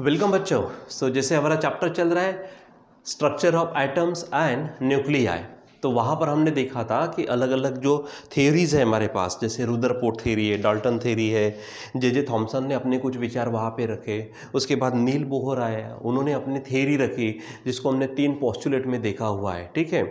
Welcome बच्चों सो जैसे हमारा चैप्टर चल रहा है structure of atoms and nuclei तो वहाँ पर हमने देखा था कि अलग अलग जो थेरीज़ है हमारे पास जैसे रुद्रपोर्ट थेरी है डाल्टन थेरी है जे जे थॉम्सन ने अपने कुछ विचार वहाँ पे रखे उसके बाद नील बोहर आया उन्होंने अपने थेरी रखी जिसको हमने तीन पॉस्टुलेट में देखा हुआ है ठीक है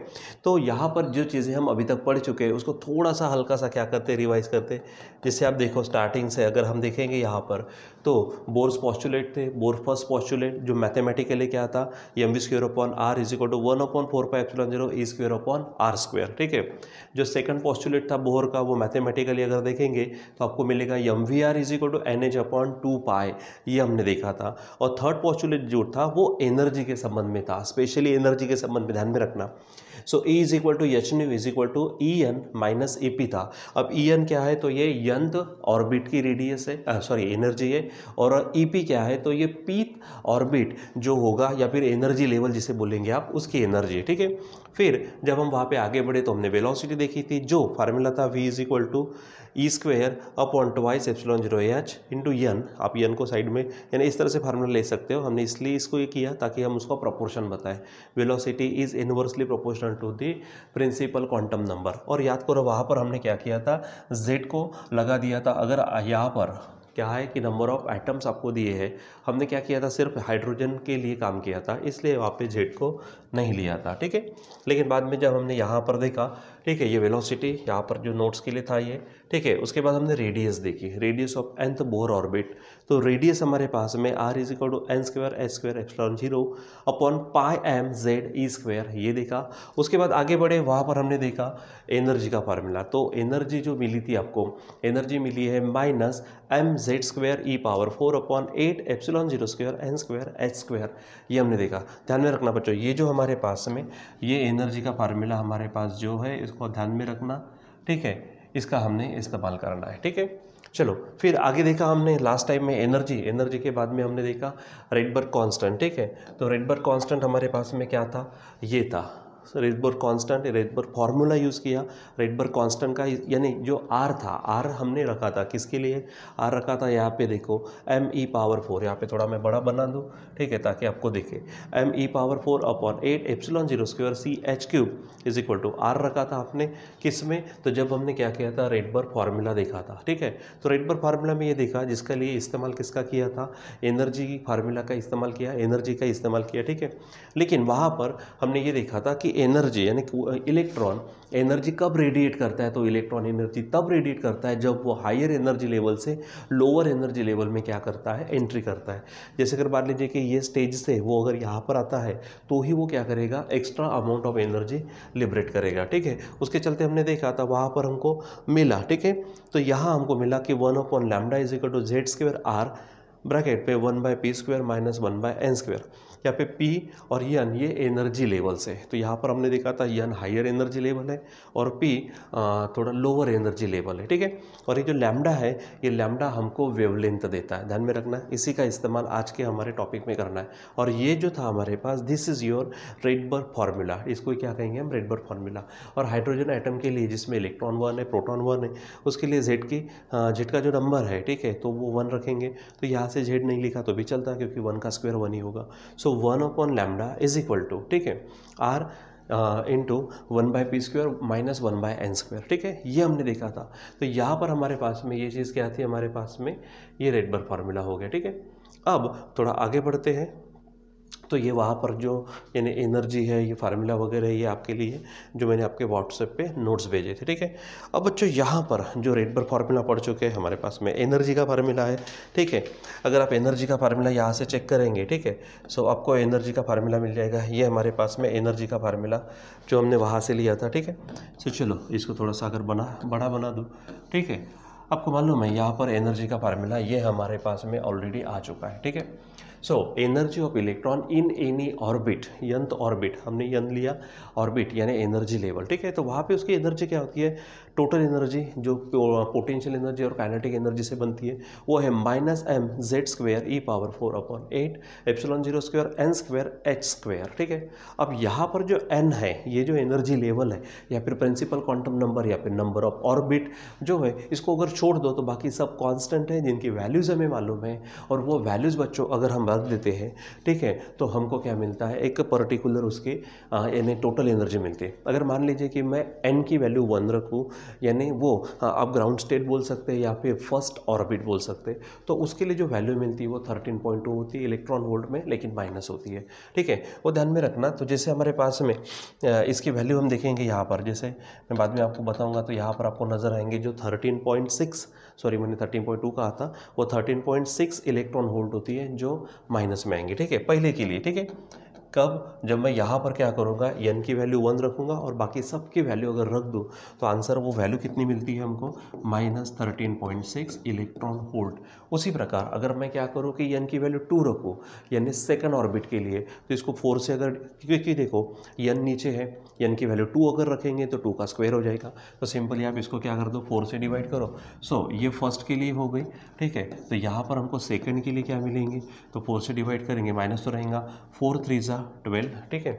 तो यहाँ पर जो चीज़ें हम अभी तक पढ़ चुके हैं उसको थोड़ा सा हल्का सा क्या करते रिवाइज करते जिससे आप देखो स्टार्टिंग से अगर हम देखेंगे यहाँ पर तो बोर्स पॉस्टुलेट थे बोर फर्स्ट पॉस्टुलेट जो मैथमेटिकली क्या था M V square upon R is equal to one upon four pi zero E square upon upon R square ठीक है जो सेकंड पॉस्टुलेट था बोहर का वो मैथमेटिकली अगर देखेंगे तो आपको मिलेगा M V R is equal to N H upon two pi ये हमने देखा था और थर्ड पॉस्टुलेट जो था वो एनर्जी के संबंध में था स्पेशली एनर्जी के संबंध में ध्यान में रखना so E is equal to H nu is equal to E N minus A P था अब ई एन क्या है तो ये यंत ऑर्बिट की रेडियस है सॉरी एनर्जी है और ई पी क्या है तो ये पीत ऑर्बिट जो होगा या फिर एनर्जी लेवल जिसे बोलेंगे आप उसकी एनर्जी ठीक है फिर जब हम वहाँ पे आगे बढ़े तो हमने वेलोसिटी देखी थी जो फार्मूला था v is equal to E square upon twice epsilon zero H into N आप यन को साइड में यानी इस तरह से फार्मूला ले सकते हो हमने इसलिए इसको ये किया ताकि हम उसका प्रपोर्शन बताएं velocity is inversely proportional to the principal quantum number और याद करो वहाँ पर हमने क्या किया था जेड को लगा दिया था अगर यहाँ पर क्या है कि नंबर ऑफ़ एटम्स आपको दिए हैं हमने क्या किया था सिर्फ हाइड्रोजन के लिए काम किया था इसलिए वहाँ पे जेड को नहीं लिया था ठीक है लेकिन बाद में जब हमने यहाँ पर देखा ठीक है ये वेलोसिटी यहाँ पर जो नोट्स के लिए था ये ठीक है उसके बाद हमने रेडियस देखी radius of nth Bohr orbit तो रेडियस हमारे पास में R is equal to N square S square epsilon zero upon pi M Z E square ये देखा उसके बाद आगे बढ़े वहाँ पर हमने देखा एनर्जी का फार्मूला तो एनर्जी जो मिली थी आपको एनर्जी मिली है minus M Z square E power four upon eight epsilon zero square N square H square ये हमने देखा ध्यान में रखना बच्चों ये जो हमारे पास में ये एनर्जी का फार्मूला हमारे पास जो है इसको ध्यान में रखना ठीक है इसका हमने इस्तेमाल करना है ठीक है चलो फिर आगे देखा हमने लास्ट टाइम में एनर्जी एनर्जी के बाद में हमने देखा रेडबर्ग कांस्टेंट ठीक है तो रेडबर्ग कांस्टेंट हमारे पास में क्या था ये था Rydberg constant Rydberg formula use किया रेडबर्ग कांस्टेंट का यानी जो आर था आर हमने रखा था किसके लिए आर रखा था यहाँ पे देखो एम ई पावर फोर यहाँ पे थोड़ा मैं बड़ा बना दूँ ठीक है ताकि आपको दिखे M E power four upon eight epsilon zero square C H cube is equal to R रखा था आपने किस में तो जब हमने क्या किया था रेडबर्ग फार्मूला देखा था ठीक है तो रेडबर्ग फार्मूला में ये देखा जिसका लिए इस्तेमाल किसका किया था एनर्जी फार्मूला का इस्तेमाल किया एनर्जी का इस्तेमाल किया ठीक है लेकिन वहाँ पर हमने ये देखा था कि एनर्जी यानी इलेक्ट्रॉन एनर्जी कब रेडिएट करता है तो इलेक्ट्रॉन एनर्जी तब रेडिएट करता है जब वो हायर एनर्जी लेवल से लोअर एनर्जी लेवल में क्या करता है एंट्री करता है जैसे अगर मान लीजिए कि ये स्टेज से वो अगर यहाँ पर आता है तो ही वो क्या करेगा extra amount of energy liberate करेगा ठीक है उसके चलते हमने देखा था वहाँ पर हमको मिला ठीक है तो यहाँ हमको मिला कि one upon lambda is equal to Z square R bracket पे one by P square minus one by N square यहाँ पे पी और यन ये एनर्जी लेवल्स है तो यहाँ पर हमने देखा था यन हायर एनर्जी लेवल है और पी थोड़ा लोअर एनर्जी लेवल है ठीक है और ये जो लैमडा है ये लैमडा हमको वेवलेंथ देता है ध्यान में रखना इसी का इस्तेमाल आज के हमारे टॉपिक में करना है और ये जो था हमारे पास this is your Rydberg formula इसको क्या कहेंगे हम रेडबर्ग फार्मूला और हाइड्रोजन आइटम के लिए जिसमें इलेक्ट्रॉन वन है प्रोटॉन वन है उसके लिए जेड की जेड का जो नंबर है ठीक है तो वो वन रखेंगे तो यहाँ से जेड नहीं लिखा तो भी चलता क्योंकि वन का स्क्वेयर वन ही होगा so one upon lambda is equal to ठीक है R into one by P square minus one by N square ठीक है ये हमने देखा था तो यहाँ पर हमारे पास में ये चीज़ क्या थी हमारे पास में ये रेडबर फार्मूला हो गया ठीक है अब थोड़ा आगे बढ़ते हैं तो ये वहाँ पर जो यानी एनर्जी है ये फार्मूला वगैरह ये आपके लिए जो मैंने आपके व्हाट्सएप पे नोट्स भेजे थे ठीक है अब बच्चों यहाँ पर जो रेट पर फार्मूला पढ़ चुके हैं हमारे पास में एनर्जी का फार्मूला है ठीक है अगर आप एनर्जी का फार्मूला यहाँ से चेक करेंगे ठीक है सो आपको एनर्जी का फार्मूला मिल जाएगा ये हमारे पास में एनर्जी का फार्मूला जो हमने वहाँ से लिया था ठीक है सो चलो इसको थोड़ा सा अगर बना बड़ा बना दूँ ठीक है आपको मालूम है यहाँ पर एनर्जी का फार्मूला ये हमारे पास में ऑलरेडी आ चुका है ठीक है so energy of electron in any orbit nth orbit हमने यंत लिया ऑर्बिट यानी एनर्जी लेवल ठीक है तो वहाँ पे उसकी एनर्जी क्या होती है टोटल एनर्जी जो पोटेंशियल एनर्जी uh, और काइनेटिक एनर्जी से बनती है वो है minus M Z square E power four upon eight epsilon zero square N square H square ठीक है अब यहाँ पर जो एन है ये जो एनर्जी लेवल है या फिर प्रिंसिपल क्वांटम नंबर या फिर नंबर ऑफ ऑर्बिट जो है इसको अगर छोड़ दो तो बाकी सब कॉन्स्टेंट है जिनकी वैल्यूज़ हमें मालूम है और वो वैल्यूज़ बच्चों अगर हम रख देते हैं ठीक है तो हमको क्या मिलता है एक पर्टिकुलर उसकी uh, यानी टोटल एनर्जी मिलती है अगर मान लीजिए कि मैं एन की वैल्यू वन रखूँ यानी वो हाँ, आप ग्राउंड स्टेट बोल सकते हैं या फिर फर्स्ट ऑर्बिट बोल सकते हैं तो उसके लिए जो वैल्यू मिलती है वो थर्टीन पॉइंट टू होती है इलेक्ट्रॉन वोल्ट में लेकिन माइनस होती है ठीक है वो ध्यान में रखना तो जैसे हमारे पास में इसकी वैल्यू हम देखेंगे यहाँ पर जैसे मैं बाद में आपको बताऊँगा तो यहाँ पर आपको नज़र आएंगे जो थर्टीन पॉइंट सिक्स सॉरी मैंने थर्टीन पॉइंट टू कहा था वो thirteen point six electron volt होती है जो माइनस में आएंगे ठीक है पहले के लिए ठीक है कब जब मैं यहाँ पर क्या करूँगा एन की वैल्यू वन रखूँगा और बाकी सब की वैल्यू अगर रख दूँ तो आंसर वो वैल्यू कितनी मिलती है हमको minus thirteen point six electron volt उसी प्रकार अगर मैं क्या करूँ कि एन की वैल्यू टू रखूँ यानी सेकेंड ऑर्बिट के लिए तो इसको फोर से अगर क्योंकि देखो एन नीचे है एन की वैल्यू टू अगर रखेंगे तो टू का स्क्वेयर हो जाएगा तो सिंपली आप इसको क्या कर दो फोर से डिवाइड करो सो so, ये फर्स्ट के लिए हो गई ठीक है तो यहाँ पर हमको सेकेंड के लिए क्या मिलेंगे तो फोर से डिवाइड करेंगे माइनस तो रहेगा फोर थ्री ज़ा ट्वेल्थ ठीक है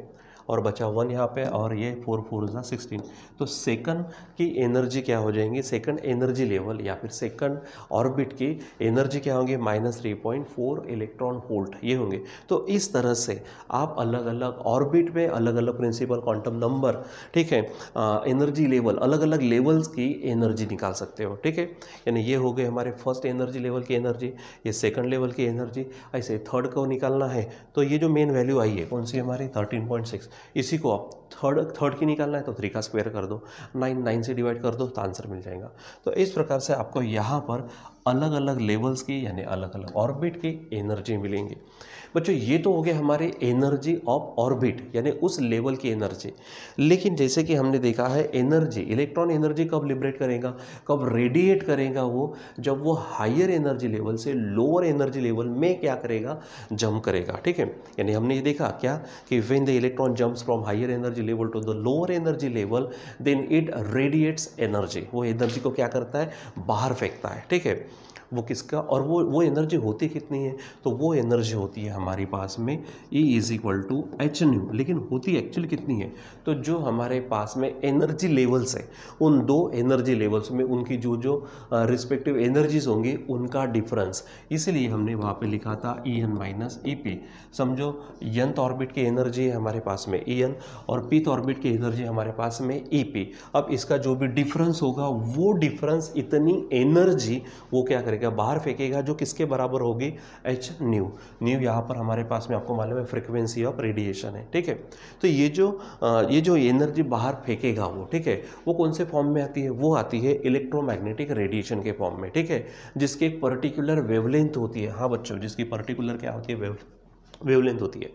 और बचा वन यहाँ पे और ये फोर फोर ज़ा सिक्सटीन तो सेकंड की एनर्जी क्या हो जाएंगी सेकंड एनर्जी लेवल या फिर सेकंड ऑर्बिट की एनर्जी क्या होंगी minus three point four electron volt ये होंगे तो इस तरह से आप अलग अलग ऑर्बिट में अलग अलग प्रिंसिपल क्वांटम नंबर ठीक है एनर्जी लेवल अलग अलग लेवल्स की एनर्जी निकाल सकते हो ठीक है यानी ये हो गए हमारे फर्स्ट एनर्जी लेवल की एनर्जी ये सेकंड लेवल की एनर्जी ऐसे थर्ड को निकालना है तो ये जो मेन वैल्यू आई है कौन सी हमारी थर्टीन पॉइंट सिक्स इसी को आप थर्ड थर्ड की निकालना है तो थ्री का स्क्वायर कर दो नाइन नाइन से डिवाइड कर दो तो आंसर मिल जाएगा तो इस प्रकार से आपको यहाँ पर अलग अलग लेवल्स की यानी अलग अलग ऑर्बिट की एनर्जी मिलेंगी बच्चों ये तो हो गया हमारे एनर्जी ऑफ ऑर्बिट यानी उस लेवल की एनर्जी लेकिन जैसे कि हमने देखा है एनर्जी इलेक्ट्रॉन एनर्जी कब लिबरेट करेगा कब रेडिएट करेगा वो जब वो हायर एनर्जी लेवल से लोअर एनर्जी लेवल में क्या करेगा जम्प करेगा ठीक है यानी हमने ये देखा क्या कि when the electron jump from higher energy level to the lower energy level then it radiates energy वो एनर्जी को क्या करता है बाहर फेंकता है ठीक है वो किसका और वो वो एनर्जी होती कितनी है तो वो एनर्जी होती है हमारे पास में E is equal to H nu लेकिन होती एक्चुअली कितनी है तो जो हमारे पास में एनर्जी लेवल्स है उन दो एनर्जी लेवल्स में उनकी जो जो रिस्पेक्टिव एनर्जीज होंगी उनका डिफरेंस इसीलिए हमने वहाँ पर लिखा था E N minus E P समझो यंथ ऑर्बिट की एनर्जी है हमारे पास में ई एन और पीथ ऑर्बिट की एनर्जी हमारे पास में ई पी अब इसका जो भी डिफरेंस होगा वो डिफरेंस इतनी एनर्जी वो क्या करेगा करेगा बाहर फेंकेगा जो किसके बराबर होगी एच न्यू न्यू यहाँ पर हमारे पास में आपको मालूम है फ्रिक्वेंसी ऑफ रेडिएशन है ठीक है तो ये जो ये जो एनर्जी बाहर फेंकेगा वो ठीक है वो कौन से फॉर्म में आती है वो आती है इलेक्ट्रोमैग्नेटिक रेडिएशन के फॉर्म में ठीक है एक पर्टिकुलर वेवलेंथ होती है हाँ बच्चों जिसकी पर्टिकुलर क्या होती है वेव वेवलेंथ होती है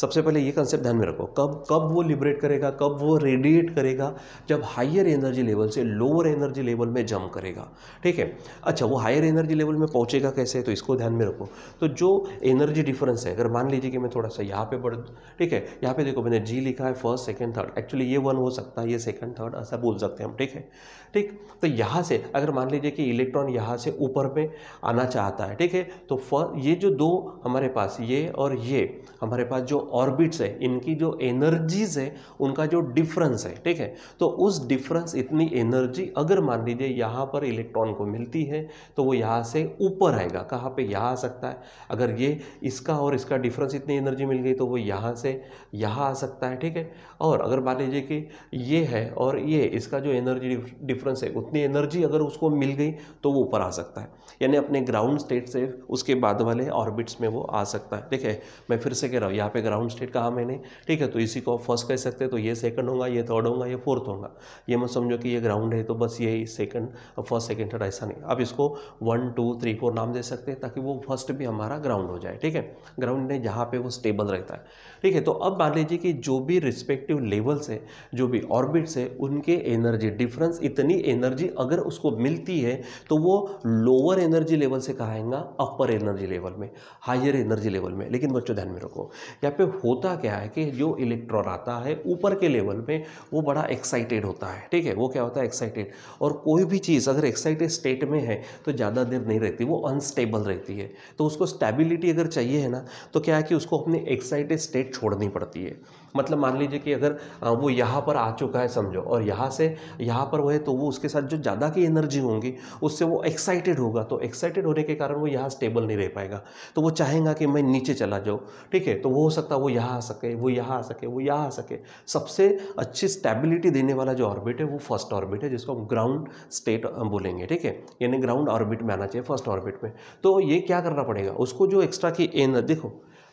सबसे पहले ये कंसेप्ट ध्यान में रखो कब कब वो लिबरेट करेगा कब वो रेडिएट करेगा जब हायर एनर्जी लेवल से लोअर एनर्जी लेवल में जम करेगा ठीक है अच्छा वो हायर एनर्जी लेवल में पहुँचेगा कैसे तो इसको ध्यान में रखो तो जो एनर्जी डिफरेंस है अगर मान लीजिए कि मैं थोड़ा सा यहाँ पे बढ़ ठीक है यहाँ पे देखो मैंने जी लिखा है फर्स्ट सेकेंड थर्ड एक्चुअली ये वन हो सकता है ये सेकेंड थर्ड ऐसा बोल सकते हैं हम ठीक है ठीक तो यहाँ से अगर मान लीजिए कि इलेक्ट्रॉन यहाँ से ऊपर में आना चाहता है ठीक है तो ये जो दो हमारे पास ये और ये हमारे पास जो ऑर्बिट्स है इनकी जो एनर्जीज है उनका जो डिफरेंस है ठीक है तो उस डिफरेंस इतनी एनर्जी अगर मान लीजिए यहाँ पर इलेक्ट्रॉन को मिलती है तो वो यहाँ से ऊपर आएगा कहाँ पे यहाँ आ सकता है अगर ये इसका और इसका डिफरेंस इतनी एनर्जी मिल गई तो वो यहाँ से यहाँ आ सकता है ठीक है और अगर मान लीजिए कि ये है और ये इसका जो एनर्जी डिफरेंस है उतनी एनर्जी अगर उसको मिल गई तो वो ऊपर आ सकता है यानी अपने ग्राउंड स्टेट से उसके बाद वाले ऑर्बिट्स में वो आ सकता है ठीक है मैं फिर से कह रहा हूँ यहाँ पर ग्राउंड स्टेट कहा मैंने ठीक है तो इसी को आप फर्स्ट कह सकते हैं तो ये सेकंड होगा ये थर्ड होगा ये फोर्थ होगा ये मत समझो कि ये ग्राउंड है तो बस ये सेकंड फर्स्ट सेकंड थर्ड ऐसा नहीं आप इसको वन टू थ्री फोर नाम दे सकते हैं ताकि वो फर्स्ट भी हमारा ग्राउंड हो जाए ठीक है ग्राउंड ने जहाँ पर वो स्टेबल रहता है ठीक है तो अब मान लीजिए कि जो भी रिस्पेक्टिव लेवल्स है जो भी ऑर्बिट्स है उनके एनर्जी डिफरेंस इतनी एनर्जी अगर उसको मिलती है तो वो लोअर एनर्जी लेवल से कहाएंगा अपर एनर्जी लेवल में हायर एनर्जी लेवल में लेकिन बच्चों ध्यान में रखो यहाँ पे पे होता क्या है कि जो इलेक्ट्रॉन आता है ऊपर के लेवल में वो बड़ा एक्साइटेड होता है ठीक है वो क्या होता है एक्साइटेड और कोई भी चीज़ अगर एक्साइटेड स्टेट में है तो ज़्यादा देर नहीं रहती वो अनस्टेबल रहती है तो उसको स्टेबिलिटी अगर चाहिए है ना तो क्या है कि उसको अपनी एक्साइटेड स्टेट छोड़नी पड़ती है मतलब मान लीजिए कि अगर वो यहाँ पर आ चुका है समझो और यहाँ से यहाँ पर वो है तो वो उसके साथ जो ज़्यादा की एनर्जी होंगी उससे वो एक्साइटेड होगा तो एक्साइटेड होने के कारण वो यहाँ स्टेबल नहीं रह पाएगा तो वो चाहेगा कि मैं नीचे चला जाऊँ ठीक है तो वो हो सकता है वो यहाँ आ सके वो यहाँ आ सके वो यहाँ आ सके सबसे अच्छी स्टेबिलिटी देने वाला जो ऑर्बिट है वो फर्स्ट ऑर्बिट है जिसको हम ग्राउंड स्टेट बोलेंगे ठीक है यानी ग्राउंड ऑर्बिट में आना चाहिए फर्स्ट ऑर्बिट में तो ये क्या करना पड़ेगा उसको जो एक्स्ट्रा की एनर्जी देखो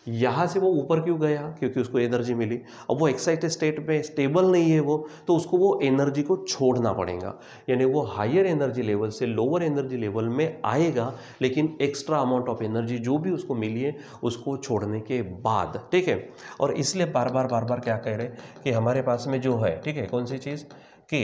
यहाँ से वो ऊपर क्यों गया क्योंकि उसको एनर्जी मिली अब वो एक्साइटेड स्टेट में स्टेबल नहीं है वो तो उसको वो एनर्जी को छोड़ना पड़ेगा यानी वो हायर एनर्जी लेवल से लोअर एनर्जी लेवल में आएगा लेकिन एक्स्ट्रा अमाउंट ऑफ एनर्जी जो भी उसको मिली है उसको छोड़ने के बाद ठीक है और इसलिए बार बार बार बार क्या कह रहे हैं कि हमारे पास में जो है ठीक है कौन सी चीज़ कि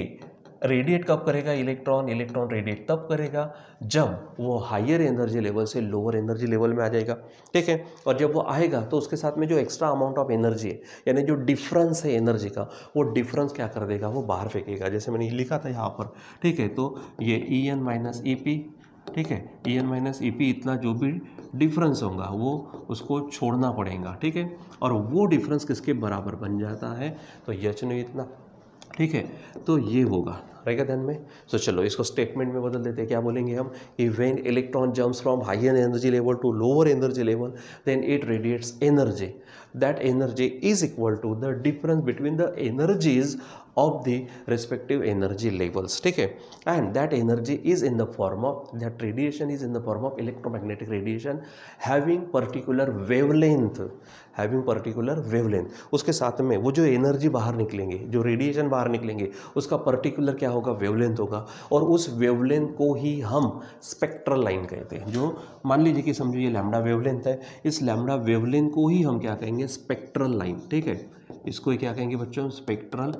रेडिएट कब करेगा इलेक्ट्रॉन इलेक्ट्रॉन रेडिएट तब करेगा जब वो हायर एनर्जी लेवल से लोअर एनर्जी लेवल में आ जाएगा ठीक है और जब वो आएगा तो उसके साथ में जो एक्स्ट्रा अमाउंट ऑफ एनर्जी है यानी जो डिफरेंस है एनर्जी का वो डिफरेंस क्या कर देगा वो बाहर फेंकेगा जैसे मैंने लिखा था यहाँ पर ठीक है तो ये E N minus E P ठीक है E N minus E P इतना जो भी डिफरेंस होगा वो उसको छोड़ना पड़ेगा ठीक है और वो डिफरेंस किसके बराबर बन जाता है तो यच नहीं इतना ठीक है तो ये होगा रहेगा ध्यान में सो चलो इसको स्टेटमेंट में बदल देते हैं क्या बोलेंगे हम कि when electron jumps from higher energy level to lower energy level then it radiates energy that energy is equal to the difference between the energies of the respective energy levels ठीक है and that energy is in the form of that radiation is in the form of electromagnetic radiation having particular wavelength having particular wavelength उसके साथ में वो जो energy बाहर निकलेंगे जो रेडिएशन बाहर निकलेंगे उसका पर्टिकुलर क्या होगा वेवलेंथ होगा और उस वेवलेंथ को ही हम स्पेक्ट्रल लाइन कहते हैं जो मान लीजिए कि समझो ये लैम्डा वेवलेंथ है इस लैमडा वेवलेंथ को ही हम क्या कहेंगे स्पेक्ट्रल लाइन ठीक है इसको क्या कहेंगे बच्चों स्पेक्ट्रल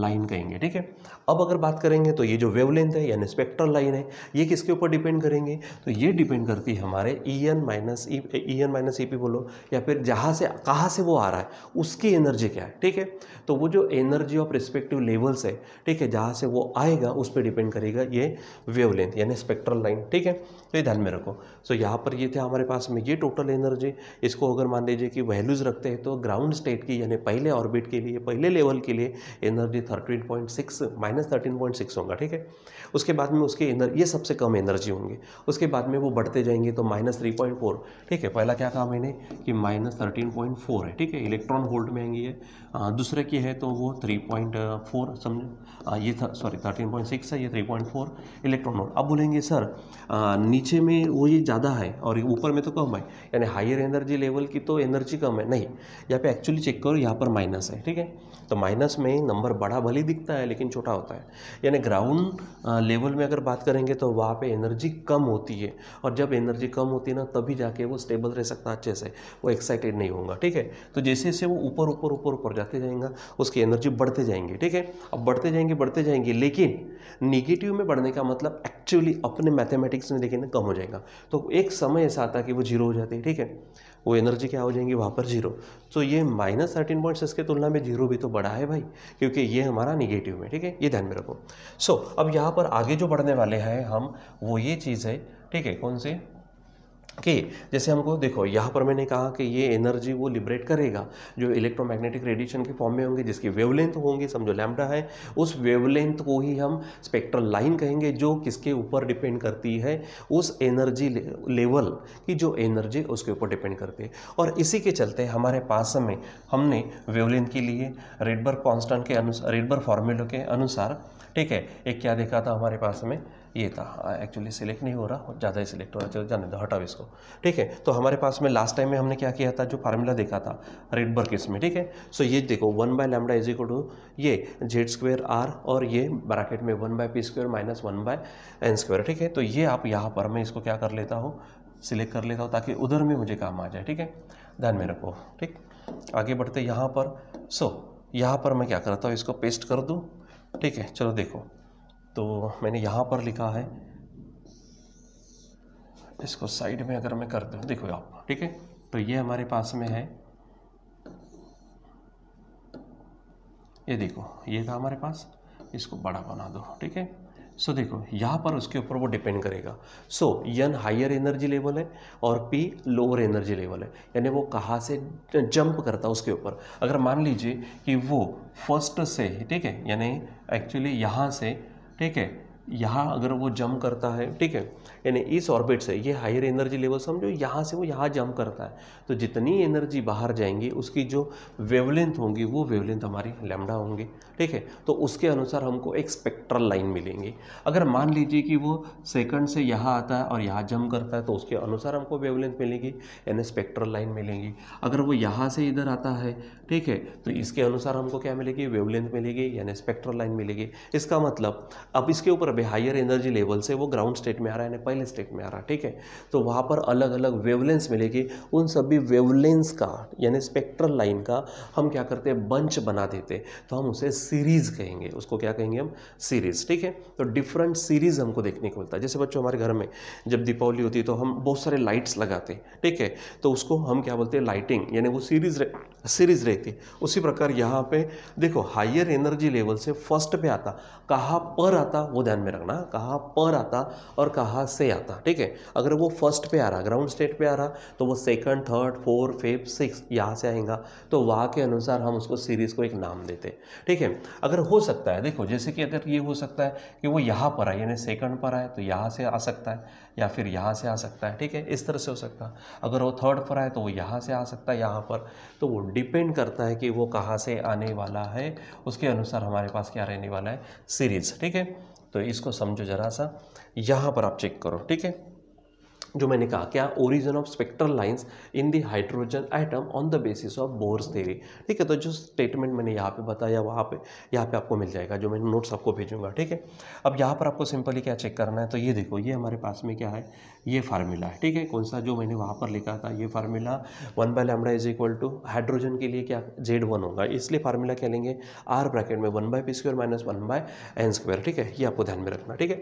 लाइन कहेंगे ठीक है अब अगर बात करेंगे तो ये जो वेवलेंथ है यानी स्पेक्ट्रल लाइन है ये किसके ऊपर डिपेंड करेंगे तो ये डिपेंड करती है हमारे E N minus E N minus E P बोलो या फिर जहाँ से कहाँ से वो आ रहा है उसकी एनर्जी क्या है ठीक है तो वो जो एनर्जी ऑफ रिस्पेक्टिव लेवल्स है ठीक है जहाँ से वो आएगा उस पर डिपेंड करेगा ये वेवलेंथ यानी स्पेक्ट्रल लाइन ठीक है तो ये ध्यान में रखो सो यहाँ पर ये थे हमारे पास में ये टोटल एनर्जी इसको अगर मान लीजिए कि वैल्यूज़ रखते हैं तो ग्राउंड स्टेट की यानी पहले पहले ऑर्बिट के लिए पहले लेवल के लिए energy thirteen point six minus thirteen point six होगा ठीक है उसके बाद में उसके एनर्जी ये सबसे कम एनर्जी होंगे उसके बाद में वो बढ़ते जाएंगे तो माइनस थ्री पॉइंट फोर ठीक है पहला क्या कहा मैंने कि माइनस थर्टीन पॉइंट फोर है ठीक है इलेक्ट्रॉन होल्ड में आएंगी है दूसरे की है तो वो थ्री पॉइंट फोर समझो ये सॉरी थर्टीन पॉइंट सिक्स है ये three point four electron volt अब बोलेंगे सर नीचे में वो ये ज़्यादा है और ऊपर में तो कम है यानी हायर एनर्जी लेवल की तो एनर्जी कम है नहीं यहाँ पे एक्चुअली चेक करो यहाँ पर माइनस है ठीक है तो माइनस में नंबर बड़ा भली दिखता है लेकिन छोटा होता है यानी ग्राउंड लेवल में अगर बात करेंगे तो वहाँ पे एनर्जी कम होती है और जब एनर्जी कम होती है ना तभी जाके वो स्टेबल रह सकता है अच्छे से वो एक्साइटेड नहीं होगा ठीक है तो जैसे जैसे वो ऊपर ऊपर ऊपर ऊपर जाते जाएगा उसकी एनर्जी बढ़ते जाएंगे ठीक है अब बढ़ते जाएंगे बढ़ते जाएंगे लेकिन निगेटिव में बढ़ने का मतलब एक्चुअली अपने मैथमेटिक्स में देखें कम हो जाएगा तो एक समय ऐसा आता है कि वो जीरो हो जाती है ठीक है वो एनर्जी क्या हो जाएंगी वहाँ पर जीरो तो ये माइनस थर्टीन पॉइंट सिक्स के तुलना में जीरो भी तो बड़ा है भाई क्योंकि ये हमारा निगेटिव है ठीक है ये ध्यान में रखो सो so, अब यहाँ पर आगे जो बढ़ने वाले हैं हम वो ये चीज़ है ठीक है कौन सी कि जैसे हमको देखो यहाँ पर मैंने कहा कि ये एनर्जी वो लिबरेट करेगा जो इलेक्ट्रोमैग्नेटिक रेडिएशन के फॉर्म में होंगे जिसकी वेवलेंथ होंगी समझो लैम्डा है उस वेवलेंथ को ही हम स्पेक्ट्रल लाइन कहेंगे जो किसके ऊपर डिपेंड करती है उस एनर्जी लेवल की जो एनर्जी उसके ऊपर डिपेंड करती है और इसी के चलते हमारे पास में हमने वेवलेंथ के लिए रेडबर्ग कॉन्स्टेंट के अनुसार रेडबर्ग फार्मूलों के अनुसार ठीक है एक क्या देखा था हमारे पास में ये था एक्चुअली हाँ, सिलेक्ट नहीं हो रहा ज़्यादा ही सिलेक्ट हो रहा चलो जाने दो हटाओ इसको ठीक है तो हमारे पास में लास्ट टाइम में हमने क्या किया था जो फार्मूला देखा था रेड बर्क में ठीक है सो ये देखो one by lambda is equal to ये जेड स्क्वेयर आर और ये ब्रैकेट में one by P square minus one by N square ठीक है तो ये आप यहाँ पर मैं इसको क्या कर लेता हूँ सिलेक्ट कर लेता हूँ ताकि उधर में मुझे काम आ जाए ठीक है ध्यान में रखो ठीक आगे बढ़ते यहाँ पर सो यहाँ पर मैं क्या करता हूँ इसको पेस्ट कर दूँ ठीक है चलो देखो तो मैंने यहाँ पर लिखा है इसको साइड में अगर मैं कर दूँ देखो आप ठीक है तो ये हमारे पास में है ये देखो ये था हमारे पास इसको बड़ा बना दो ठीक है सो देखो यहाँ पर उसके ऊपर वो डिपेंड करेगा so N higher energy level है और पी लोअर एनर्जी लेवल है यानी वो कहाँ से जंप करता है उसके ऊपर अगर मान लीजिए कि वो फर्स्ट से ठीक है यानी एक्चुअली यहाँ से ठीक है यहाँ अगर वो जम करता है ठीक है यानी इस ऑर्बिट से ये हायर एनर्जी लेवल समझो यहाँ से वो यहाँ जम करता है तो जितनी एनर्जी बाहर जाएंगी उसकी जो वेवलेंथ होंगी वो वेवलेंथ हमारी लेमडा होंगी ठीक है तो उसके अनुसार हमको एक स्पेक्ट्रल लाइन मिलेंगी अगर मान लीजिए कि वो सेकंड से यहाँ आता है और यहाँ जम करता है तो उसके अनुसार हमको वेवलेंथ मिलेगी यानी स्पेक्ट्रल लाइन मिलेंगी अगर वो यहाँ से इधर आता है ठीक है तो इसके अनुसार हमको क्या मिलेगी वेवलेंथ मिलेगी यानी स्पेक्ट्रल लाइन मिलेगी इसका मतलब अब इसके ऊपर अभी हायर एनर्जी लेवल से वो ग्राउंड स्टेट में आ रहा है यानी पहले स्टेट में आ रहा है ठीक है तो वहाँ पर अलग अलग वेवलेंस मिलेगी उन सभी वेवलेंस का यानी स्पेक्ट्रल लाइन का हम क्या करते हैं बंच बना देते तो हम उसे सीरीज़ कहेंगे उसको क्या कहेंगे हम सीरीज़ ठीक है तो डिफरेंट सीरीज़ हमको देखने को मिलता है जैसे बच्चों हमारे घर में जब दीपावली होती है तो हम बहुत सारे लाइट्स लगाते ठीक है तो उसको हम क्या बोलते हैं लाइटिंग यानी वो सीरीज़ सीरीज रहती उसी प्रकार यहाँ पे देखो हायर एनर्जी लेवल से फर्स्ट पे आता कहाँ पर आता वो ध्यान में रखना कहाँ पर आता और कहाँ से आता ठीक है अगर वो फर्स्ट पे आ रहा ग्राउंड स्टेट पे आ रहा तो वो second third fourth fifth six यहाँ से आएगा तो वहाँ के अनुसार हम उसको सीरीज़ को एक नाम देते ठीक है अगर हो सकता है देखो जैसे कि अगर ये हो सकता है कि वो यहाँ पर आए यानी सेकंड पर आए तो यहाँ से आ सकता है या फिर यहाँ से आ सकता है ठीक है इस तरह से हो सकता है अगर वो थर्ड पर आए तो वो यहाँ से आ सकता है यहाँ पर तो वो डिपेंड करता है कि वो कहाँ से आने वाला है उसके अनुसार हमारे पास क्या रहने वाला है सीरीज़ ठीक है तो इसको समझो ज़रा सा यहाँ पर आप चेक करो ठीक है जो मैंने कहा क्या origin of spectral lines in the hydrogen atom on the basis of Bohr's theory ठीक है तो जो स्टेटमेंट मैंने यहाँ पे बताया वहाँ पे यहाँ पे आपको मिल जाएगा जो मैं नोट्स आपको भेजूंगा ठीक है अब यहाँ पर आपको सिंपली क्या चेक करना है तो ये देखो ये हमारे पास में क्या है ये फार्मूला है ठीक है कौन सा जो मैंने वहाँ पर लिखा था ये formula one by lambda is equal to hydrogen के लिए क्या जेड वन होगा इसलिए फार्मूला क्या लेंगे आर ब्रैकेट में one by P square minus one by N square ठीक है ये आपको ध्यान में रखना ठीक है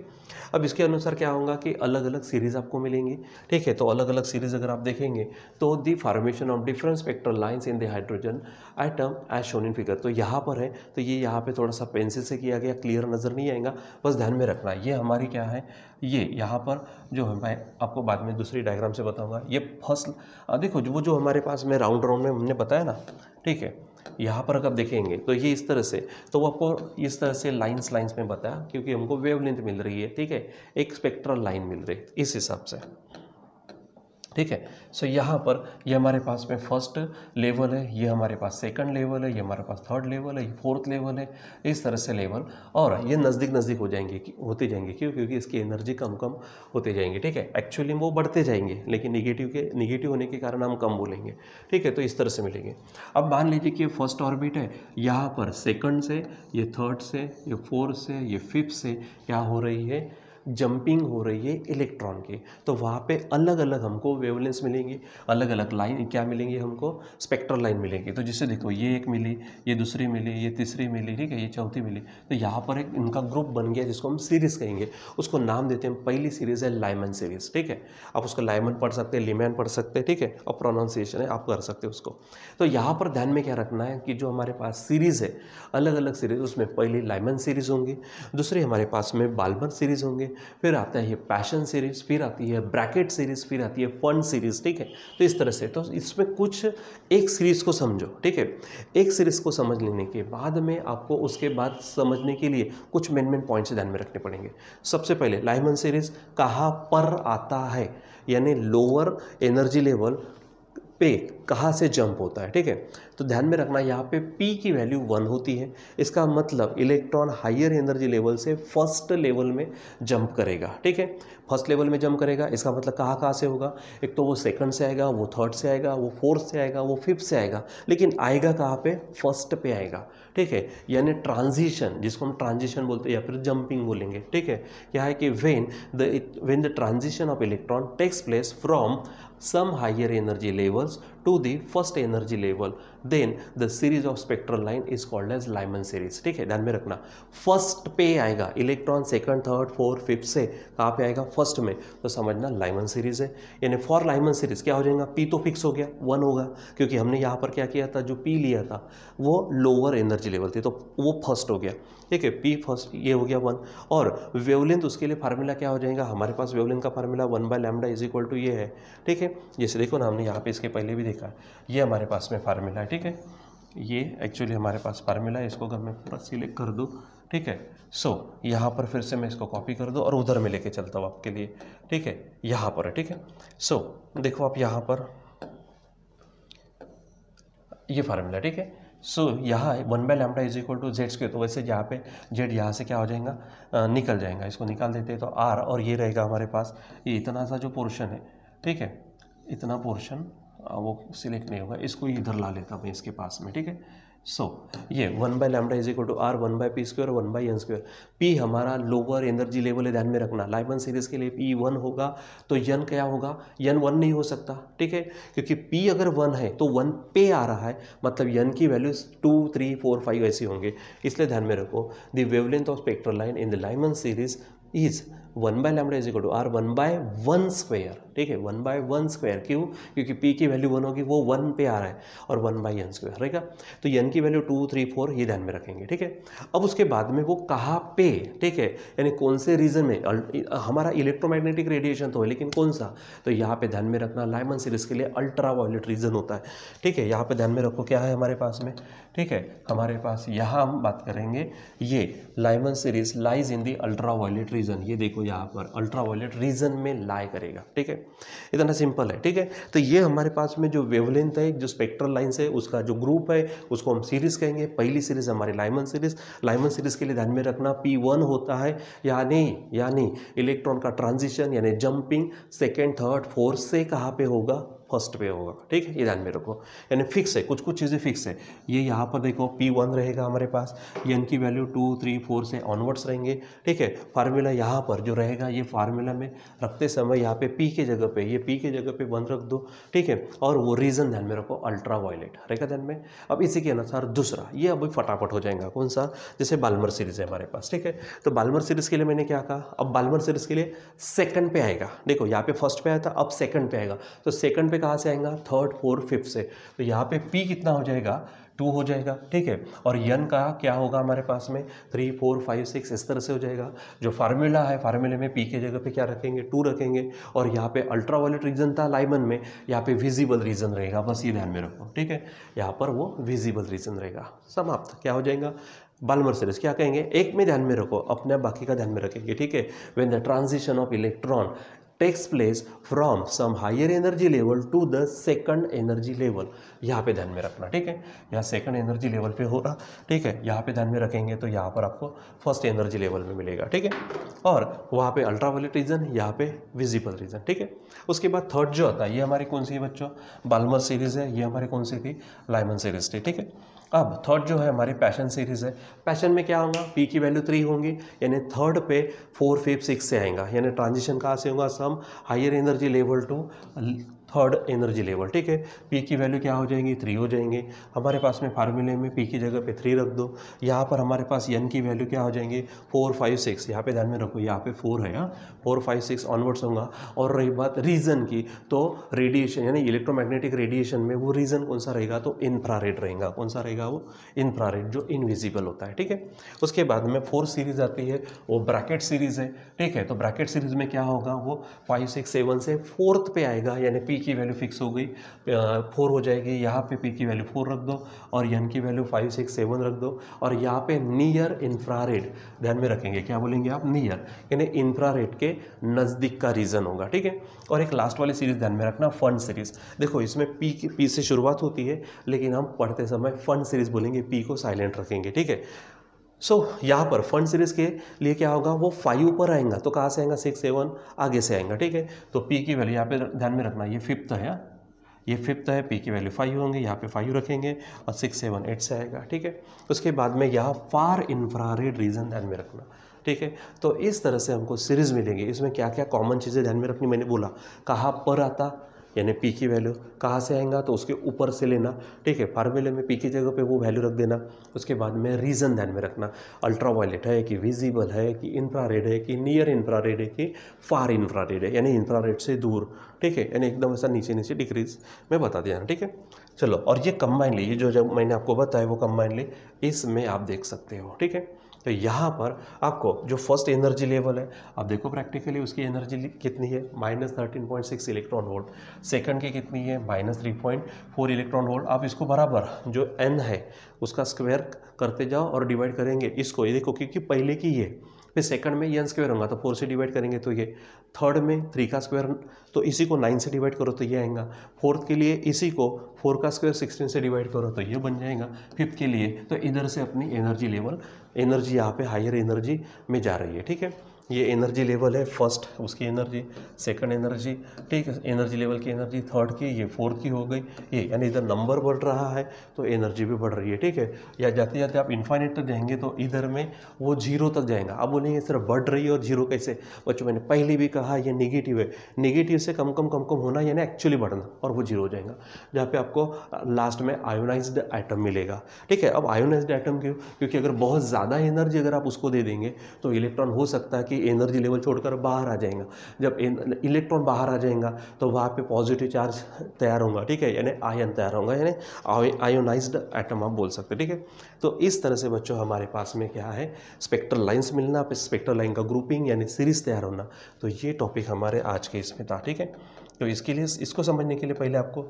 अब इसके अनुसार क्या होगा कि अलग अलग सीरीज आपको मिलेंगी ठीक है तो अलग अलग सीरीज अगर आप देखेंगे तो the formation of different spectral lines in the hydrogen atom as shown in figure तो यहाँ पर है तो ये यहाँ पे थोड़ा सा पेंसिल से किया गया क्लियर नज़र नहीं आएगा बस ध्यान में रखना ये हमारी क्या है ये यहाँ पर जो है मैं आपको बाद में दूसरी डायग्राम से बताऊँगा ये फर्स्ट देखो वो जो हमारे पास में राउंड राउंड में हमने बताया ना ठीक है यहाँ पर अगर आप देखेंगे तो ये इस तरह से तो वो आपको इस तरह से लाइंस लाइंस में बताया क्योंकि हमको वेव लेंथ मिल रही है ठीक है एक स्पेक्ट्रल लाइन मिल रही है इस हिसाब से ठीक है सो so, यहाँ पर ये यह हमारे पास में फर्स्ट लेवल है ये हमारे पास सेकंड लेवल है ये हमारे पास थर्ड लेवल है ये फोर्थ लेवल है इस तरह से लेवल और ये नज़दीक नज़दीक हो जाएंगे होते जाएंगे क्यों क्योंकि इसकी एनर्जी कम कम होते जाएंगे ठीक है एक्चुअली वो बढ़ते जाएंगे लेकिन निगेटिव के निगेटिव होने के कारण हम कम बोलेंगे ठीक है तो इस तरह से मिलेंगे अब मान लीजिए कि ये फर्स्ट ऑर्बिट है यहाँ पर सेकंड से ये थर्ड से ये फोर्थ से ये फिफ्थ से क्या हो रही है जंपिंग हो रही है इलेक्ट्रॉन की तो वहाँ पे अलग अलग हमको वेवलेंस मिलेंगी अलग अलग लाइन क्या मिलेंगी हमको स्पेक्ट्रल लाइन मिलेंगी तो जिससे देखो ये एक मिली ये दूसरी मिली ये तीसरी मिली ठीक है ये चौथी मिली तो यहाँ पर एक इनका ग्रुप बन गया जिसको हम सीरीज़ कहेंगे उसको नाम देते हैं पहली सीरीज़ है लाइमन सीरीज़ ठीक है आप उसको लाइमन पढ़ सकते हैं लिमैन पढ़ सकते हैं ठीक है और प्रोनाउंसिएशन है आप कर सकते हैं उसको तो यहाँ पर ध्यान में क्या रखना है कि जो हमारे पास सीरीज़ है अलग अलग सीरीज़ उसमें पहली लाइमन सीरीज़ होंगी दूसरी हमारे पास में बालबन सीरीज़ होंगे फिर आता है ये पैशन सीरीज़ फिर आती है ब्रैकेट सीरीज़ फिर आती है फन सीरीज़ ठीक है तो इस तरह से तो इसमें कुछ एक सीरीज़ को समझो ठीक है एक सीरीज़ को समझ लेने के बाद में आपको उसके बाद समझने के लिए कुछ मेन मेन पॉइंट्स ध्यान में रखने पड़ेंगे सबसे पहले लाइमन सीरीज़ कहाँ पर आता है यानी लोअर एनर्जी लेवल पे कहाँ से जंप होता है ठीक है तो ध्यान में रखना यहाँ पे P की वैल्यू वन होती है इसका मतलब इलेक्ट्रॉन हाइयर एनर्जी लेवल से फर्स्ट लेवल में जंप करेगा ठीक है फर्स्ट लेवल में जंप करेगा इसका मतलब कहाँ कहाँ से होगा एक तो वो सेकंड से आएगा वो थर्ड से आएगा वो फोर्थ से आएगा वो फिफ्थ से आएगा लेकिन आएगा कहाँ पर फर्स्ट पे आएगा ठीक है यानी ट्रांजिशन जिसको हम ट्रांजिशन बोलते हैं या फिर जंपिंग बोलेंगे ठीक है क्या है कि when the when the transition of electron takes place from some higher energy levels to the first energy level then the series of spectral line is called as Lyman series ठीक है ध्यान में रखना फर्स्ट पे आएगा electron second third fourth fifth से कहाँ पे आएगा फर्स्ट में तो समझना लाइमन सीरीज है यानी फॉर लाइमन सीरीज क्या हो जाएगा पी तो फिक्स हो गया वन होगा क्योंकि हमने यहाँ पर क्या किया था जो पी लिया था वो लोअर एनर्जी लेवल थी तो वो फर्स्ट हो गया ठीक है पी फर्स्ट ये हो गया वन और वेवलेंथ उसके लिए फार्मूला क्या हो जाएगा हमारे पास वेवलिन का formula one by lambda is equal to ये है ठीक है जैसे देखो ना हमने यहाँ पे इसके पहले भी देखा ये हमारे पास में फार्मूला है ठीक है ये एक्चुअली हमारे पास फार्मूला है इसको अगर मैं पूरा सिलेक्ट कर दूँ ठीक है सो so, यहाँ पर फिर से मैं इसको कॉपी कर दूँ और उधर में लेके चलता हूँ आपके लिए ठीक है यहाँ पर ठीक है सो so, देखो आप यहाँ पर ये फार्मूला ठीक है सो so, यहाँ one by lambda is equal to जेड्स के तो वैसे यहाँ पे जेड यहाँ से क्या हो जाएगा निकल जाएगा इसको निकाल देते हैं तो आर और ये रहेगा हमारे पास ये इतना सा जो पोर्शन है ठीक है इतना पोर्शन वो सिलेक्ट नहीं होगा इसको इधर ला लेता हूँ मैं इसके पास में ठीक है सो so, ये one by lambda is equal to R one by P square one by N square P हमारा लोअर एनर्जी लेवल है ध्यान में रखना लाइमन सीरीज के लिए पी वन होगा तो यन क्या होगा यन वन नहीं हो सकता ठीक है क्योंकि पी अगर वन है तो वन पे आ रहा है मतलब यन की values two three four five ऐसे होंगे इसलिए ध्यान में रखो the wavelength of spectral line in the Lyman series is one by lambda is equal to R one by one square ठीक है वन बाय वन स्क्वेयर क्यों क्योंकि पी की वैल्यू वन होगी वो वन पे आ रहा है और वन बाय एन स्क्वेयर रहेगा तो एन की वैल्यू टू थ्री फोर ये ध्यान में रखेंगे ठीक है अब उसके बाद में वो कहाँ पे ठीक है यानी कौन से रीजन में हमारा इलेक्ट्रोमैग्नेटिक रेडिएशन तो है लेकिन कौन सा तो यहाँ पे ध्यान में रखना लाइमन सीरीज के लिए अल्ट्रा वायलेट रीजन होता है ठीक है यहाँ पे ध्यान में रखो क्या है हमारे पास में ठीक है हमारे पास यहाँ हम बात करेंगे ये Lyman series lies in the ultraviolet region ये देखो को यहाँ पर अल्ट्रा वायलेट रीजन में लाए करेगा ठीक है इतना तो सिंपल है ठीक है तो ये हमारे पास में जो वेवलेंथ है जो स्पेक्ट्रल लाइन्स है उसका जो ग्रुप है उसको हम सीरीज कहेंगे पहली सीरीज हमारी लाइमन सीरीज लाइमन सीरीज के लिए ध्यान में रखना पी वन होता है यानी यानी इलेक्ट्रॉन का ट्रांजिशन यानी जंपिंग सेकेंड थर्ड फोर्थ से कहाँ पर होगा फर्स्ट पे होगा ठीक है ये ध्यान में रखो यानी फिक्स है कुछ कुछ चीज़ें फिक्स है ये यहाँ पर देखो पी वन रहेगा हमारे पास ये इनकी वैल्यू टू थ्री फोर से ऑनवर्ड्स रहेंगे ठीक है फार्मूला यहाँ पर जो रहेगा ये फार्मूला में रखते समय यहाँ पे पी के जगह पे ये पी के जगह पे बंद रख दो ठीक है और वो रीज़न ध्यान में रखो अल्ट्रा वायलेट रहेगा ध्यान में अब इसी के अनुसार दूसरा ये अभी फटाफट हो जाएगा कौन सा जैसे बालमर सीरीज़ है हमारे पास ठीक है तो बालमर सीरीज़ के लिए मैंने क्या कहा अब बालमर सीरीज़ के लिए सेकंड पे आएगा देखो यहाँ पे फर्स्ट पे आया था अब सेकंड पे आएगा तो सेकंड पे कहाँ से आएगा थर्ड फोर्थ फिफ्थ से तो यहाँ पे पी कितना हो जाएगा टू हो जाएगा ठीक है और यन का क्या होगा हमारे पास में थ्री फोर फाइव सिक्स इस तरह से हो जाएगा जो फार्मूला है फार्मूले में पी के जगह पे क्या रखेंगे टू रखेंगे और यहाँ पे अल्ट्रा वायलेट रीजन था लाइमन में यहाँ पे विजिबल रीजन रहेगा बस ये ध्यान में रखो ठीक है यहाँ पर वो विजिबल रीजन रहेगा समाप्त क्या हो जाएगा बालमर सीरीज क्या कहेंगे एक में ध्यान में रखो अपने बाकी का ध्यान में रखेंगे ठीक है when the transition of electron takes place from some higher energy level to the second energy level यहाँ पे ध्यान में रखना ठीक है यहाँ सेकंड एनर्जी लेवल पे हो रहा ठीक है यहाँ पे ध्यान में रखेंगे तो यहाँ पर आपको फर्स्ट एनर्जी लेवल में मिलेगा ठीक है और वहाँ पे अल्ट्रावायलेट रीजन यहाँ पे विजिबल रीजन ठीक है उसके बाद थर्ड जो आता है ये हमारी कौन सी बच्चों बालमर सीरीज़ है ये हमारी कौन सी थी लाइमन सीरीज़ थी ठीक है अब थर्ड जो है हमारे पैशन सीरीज़ है पैशन में क्या होगा पी की वैल्यू थ्री होंगी यानी थर्ड पे फोर फिफ्थ सिक्स से आएगा यानी ट्रांजिशन कहाँ से होगा some higher energy level to third energy level ठीक है पी की वैल्यू क्या हो जाएंगी थ्री हो जाएंगे हमारे पास में फार्मूले में पी की जगह पे थ्री रख दो यहाँ पर हमारे पास एन की वैल्यू क्या हो जाएंगे फोर फाइव सिक्स यहाँ पे ध्यान में रखो यहाँ पे फोर है हाँ फोर फाइव सिक्स ऑनवर्ड्स होगा और रही बात रीजन की तो रेडिएशन यानी इलेक्ट्रोमैग्नेटिक रेडिएशन में वो रीजन कौन सा रहेगा तो इन्फ्रारेड रहेगा कौन सा रहेगा वो इन्फ्रारेड जो इनविजिबल होता है ठीक है उसके बाद में फोर सीरीज आती है वो ब्रैकेट सीरीज है ठीक है तो ब्रैकेट सीरीज में क्या होगा वो फाइव सिक्स सेवन से फोर्थ पे आएगा यानी पी की वैल्यू फिक्स हो गई फोर हो जाएगी यहाँ पे पी की वैल्यू फोर रख दो और यन की वैल्यू फाइव सिक्स सेवन रख दो और यहाँ पे नियर इंफ्रारेड ध्यान में रखेंगे क्या बोलेंगे आप नियर यानी इंफ्रारेड के नज़दीक का रीज़न होगा ठीक है और एक लास्ट वाली सीरीज़ ध्यान में रखना फंड सीरीज़ देखो इसमें पी की पी से शुरुआत होती है लेकिन हम पढ़ते समय फंड सीरीज़ बोलेंगे पी को साइलेंट रखेंगे ठीक है सो so, यहाँ पर फंड सीरीज के लिए क्या होगा वो फाइव ऊपर आएगा तो कहाँ से आएगा सिक्स सेवन आगे से आएगा ठीक है तो पी की वैल्यू यहाँ पे ध्यान में रखना ये फिफ्थ है हाँ? ये फिफ्थ है पी की वैल्यू फाइव होंगे यहाँ पे फाइव रखेंगे और सिक्स सेवन एट से आएगा ठीक है उसके बाद में यहाँ फार इंफ्रारेड रीजन ध्यान में रखना ठीक है तो इस तरह से हमको सीरीज़ मिलेंगे इसमें क्या क्या कॉमन चीज़ें ध्यान में रखनी मैंने बोला कहाँ पर आता यानी पी की वैल्यू कहाँ से आएगा तो उसके ऊपर से लेना ठीक है फार्मूले में पी की जगह पे वो वैल्यू रख देना उसके बाद में रीज़न ध्यान में रखना अल्ट्रावायलेट है कि विजिबल है कि इंफ्रारेड है कि नियर इंफ्रारेड है कि फार इंफ्रारेड है यानी इंफ्रारेड से दूर ठीक है यानी एकदम ऐसा नीचे नीचे डिक्रीज में बता दिया ठीक है चलो और ये कम्बाइनली ये जो जब मैंने आपको बताया वो कम्बाइनली इसमें आप देख सकते हो ठीक है तो यहाँ पर आपको जो फर्स्ट एनर्जी लेवल है आप देखो प्रैक्टिकली उसकी एनर्जी कितनी है minus thirteen point six electron volt second की कितनी है minus three point four electron volt आप इसको बराबर जो एन है उसका स्क्वायर करते जाओ और डिवाइड करेंगे इसको ये देखो क्योंकि पहले की ये फिर सेकंड में यन स्क्वेयर होगा तो फोर से डिवाइड करेंगे तो ये थर्ड में थ्री का स्क्वेयर तो इसी को नाइन से डिवाइड करो तो ये आएगा फोर्थ के लिए इसी को फोर का स्क्वेयर सिक्सटीन से डिवाइड करो तो ये बन जाएगा फिफ्थ के लिए तो इधर से अपनी एनर्जी लेवल एनर्जी यहाँ पे हायर एनर्जी में जा रही है ठीक है ये एनर्जी लेवल है फर्स्ट उसकी एनर्जी सेकंड एनर्जी ठीक है एनर्जी लेवल की एनर्जी थर्ड की ये फोर्थ की हो गई ये यानी इधर नंबर बढ़ रहा है तो एनर्जी भी बढ़ रही है ठीक है या जाते जाते आप इन्फाइनेट तक जाएंगे तो इधर में वो जीरो तक जाएगा आप बोलेंगे सिर्फ बढ़ रही है और जीरो कैसे बच्चों मैंने पहले भी कहा यह निगेटिव है निगेटिव से कम कम कम कम होना यानी एक्चुअली बढ़ना और वो जीरो हो जाएगा जहाँ पे आपको लास्ट में आयोनाइज आइटम मिलेगा ठीक है अब आयोनाइज आइटम क्यों क्योंकि अगर बहुत ज़्यादा एनर्जी अगर आप उसको दे देंगे तो इलेक्ट्रॉन हो सकता है कि एनर्जी लेवल छोड़कर बाहर आ जाएगा जब इलेक्ट्रॉन बाहर आ जाएगा तो वहाँ पे पॉजिटिव चार्ज तैयार होगा ठीक है यानी आयन तैयार होगा यानी आयोनाइज्ड एटम आप बोल सकते ठीक है तो इस तरह से बच्चों हमारे पास में क्या है स्पेक्ट्रल लाइन्स मिलना स्पेक्ट्रल लाइन का ग्रुपिंग यानी सीरीज तैयार होना तो ये टॉपिक हमारे आज के इसमें था ठीक है तो इसके लिए इसको समझने के लिए पहले आपको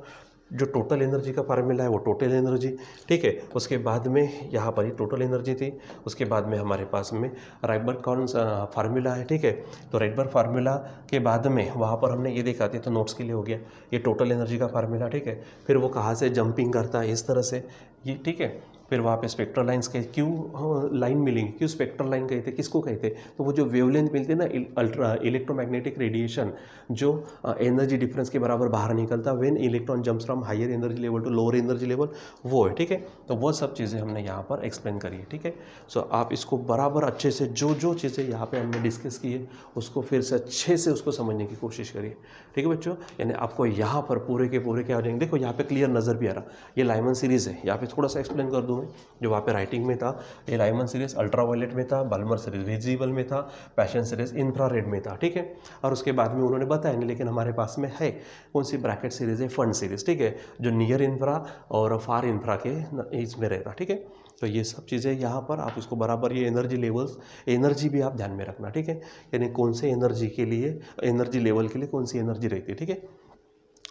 जो टोटल एनर्जी का फार्मूला है वो टोटल एनर्जी ठीक है उसके बाद में यहाँ पर ही टोटल एनर्जी थी उसके बाद में हमारे पास में राइटबर कौन फार्मूला है ठीक है तो राइटबर फार्मूला के बाद में वहाँ पर हमने ये देखा था तो नोट्स के लिए हो गया ये टोटल एनर्जी का फार्मूला ठीक है फिर वो कहाँ से जंपिंग करता है इस तरह से ये ठीक है फिर वहाँ पे स्पेक्ट्रल लाइन्स कहे क्यों लाइन हाँ, मिलिंग क्यों स्पेक्ट्रल लाइन कहते किसको कहते तो वो जो वेवलेंथ मिलती है ना अल्ट्रा इलेक्ट्रोमैग्नेटिक रेडिएशन जो एनर्जी डिफरेंस के बराबर बाहर निकलता when electron jumps from higher energy level to lower energy level वो है ठीक है तो वह सब चीज़ें हमने यहाँ पर एक्सप्लेन करी है ठीक है सो आप इसको बराबर अच्छे से जो जो चीज़ें यहाँ पर हमने डिस्कस की है उसको फिर से अच्छे से उसको समझने की कोशिश करिए ठीक है बच्चों यानी आपको यहाँ पर पूरे के पूरे क्या हो जाएंगे देखो यहाँ पर क्लियर नज़र भी आ रहा ये लाइमन सीरीज़ है यहाँ पर थोड़ा सा एक्सप्लेन कर दूँगा में जो वहाँ पे राइटिंग में था ये राइमन सीरीज अल्ट्रा वायलेट में था बल्मर सीरीज विजिबल में था पैशन सीरीज इंफ्रारेड में था ठीक है और उसके बाद में उन्होंने बताया नहीं लेकिन हमारे पास में है कौन सी ब्रैकेट सीरीज है फंड सीरीज ठीक है जो नियर इंफ्रा और फार इंफ्रा के एज में रहता ठीक है तो ये सब चीज़ें यहाँ पर आप इसको बराबर ये एनर्जी लेवल्स एनर्जी भी आप ध्यान में रखना ठीक है यानी कौन से एनर्जी के लिए एनर्जी लेवल के लिए कौन सी एनर्जी रहती है ठीक है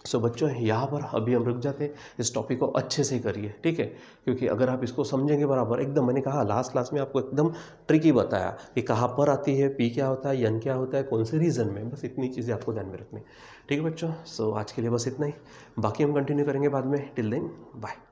सो so, बच्चों यहाँ पर अभी हम रुक जाते हैं इस टॉपिक को अच्छे से करिए ठीक है क्योंकि अगर आप इसको समझेंगे बराबर एकदम मैंने कहा लास्ट क्लास में आपको एकदम ट्रिकी बताया कि कहाँ पर आती है पी क्या होता है यन क्या होता है कौन से रीज़न में बस इतनी चीज़ें आपको ध्यान में रखनी ठीक है बच्चों सो so, आज के लिए बस इतना ही बाकी हम कंटिन्यू करेंगे बाद में टिल देन बाय